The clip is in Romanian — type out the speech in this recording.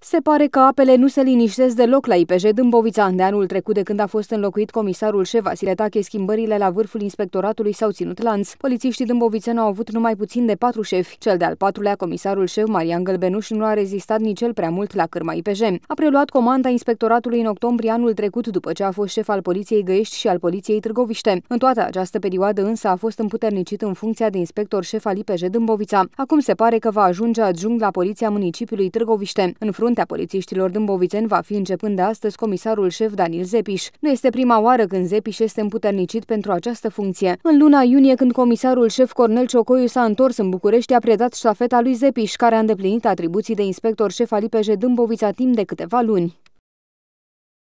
Se pare că apele nu se liniștesc deloc la IPJ Dâmbovița. De anul trecut, de când a fost înlocuit comisarul șef Vasile Tache, schimbările la vârful inspectoratului s-au ținut lanț. Polițiștii dâmbovițeni au avut numai puțin de patru șefi. Cel de-al patrulea, comisarul șef Marian Gălbenuș, nu a rezistat nici el prea mult la cârma IPJ. A preluat comanda inspectoratului în octombrie anul trecut, după ce a fost șef al Poliției Găiești și al Poliției Târgoviște. În toată această perioadă însă a fost împuternicit în funcția de inspector șef al IPJ Dâmbovița. Acum se pare că va ajunge adjunct la Poliția Municipiului Târgoviște. În fruntea polițiștilor dâmbovițeni va fi începând de astăzi comisarul șef Daniel Zepiș. Nu este prima oară când Zepiș este împuternicit pentru această funcție. În luna iunie, când comisarul șef Cornel Ciocoiu s-a întors în București, a predat ștafeta lui Zepiș, care a îndeplinit atribuții de inspector șef al IPJ Dâmbovița timp de câteva luni.